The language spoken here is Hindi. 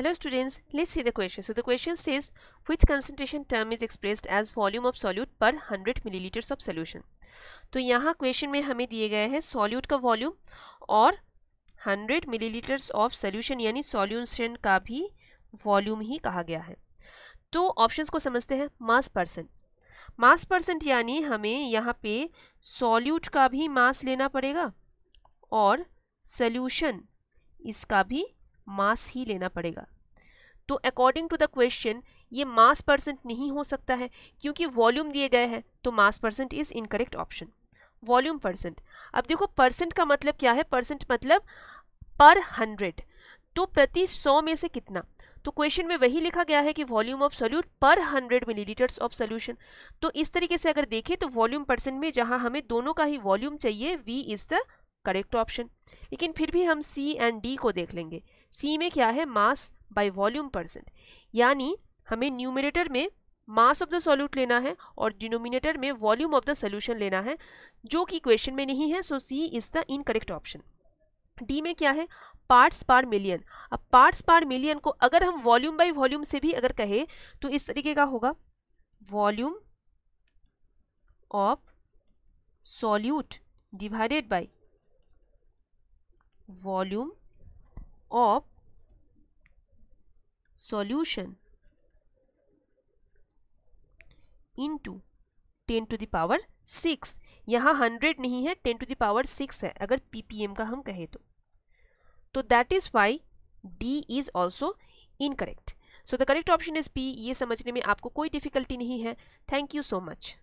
Hello students, let's see the question. So the question says which concentration term is expressed as volume of solute per 100 milliliters of solution. तो यहाँ question में हमें दिए गए हैं solute का volume और 100 milliliters of solution यानी solution का भी volume ही कहा गया है तो options को समझते हैं mass percent. मास परसेंट यानी हमें यहाँ पे सॉल्यूट का भी मास लेना पड़ेगा और सल्यूशन इसका भी मास ही लेना पड़ेगा तो अकॉर्डिंग टू द क्वेश्चन ये मास परसेंट नहीं हो सकता है क्योंकि वॉल्यूम दिए गए हैं तो mass percent is incorrect option volume percent अब देखो परसेंट का मतलब क्या है परसेंट मतलब पर हंड्रेड तो प्रति सौ में से कितना तो क्वेश्चन में वही लिखा गया है कि वॉल्यूम ऑफ सोल्यूट पर हंड्रेड मिलीलीटर्स ऑफ सोल्यूशन तो इस तरीके से अगर देखें तो वॉल्यूम परसेंट में जहां हमें दोनों का ही वॉल्यूम चाहिए V is the correct option लेकिन फिर भी हम सी एंड डी को देख लेंगे सी में क्या है मास बाय वॉल्यूम परसेंट यानी हमें न्यूमिनेटर में मास ऑफ द सॉल्यूट लेना है और डिनोमिनेटर में वॉल्यूम ऑफ द सोल्यूशन लेना है जो कि क्वेश्चन में नहीं है so C is the incorrect option D में क्या है पार्ट्स पार मिलियन अब पार्ट्स पार मिलियन को अगर हम वॉल्यूम बाय वॉल्यूम से भी अगर कहें तो इस तरीके का होगा volume of solute divided by volume of solution into 10 to power six यहाँ हंड्रेड नहीं है टेन टू दावर सिक्स है अगर पीपीएम का हम कहें तो तो that is why D is also incorrect so the correct option is B ये समझने में आपको कोई डिफिकल्टी नहीं है थैंक यू सो मच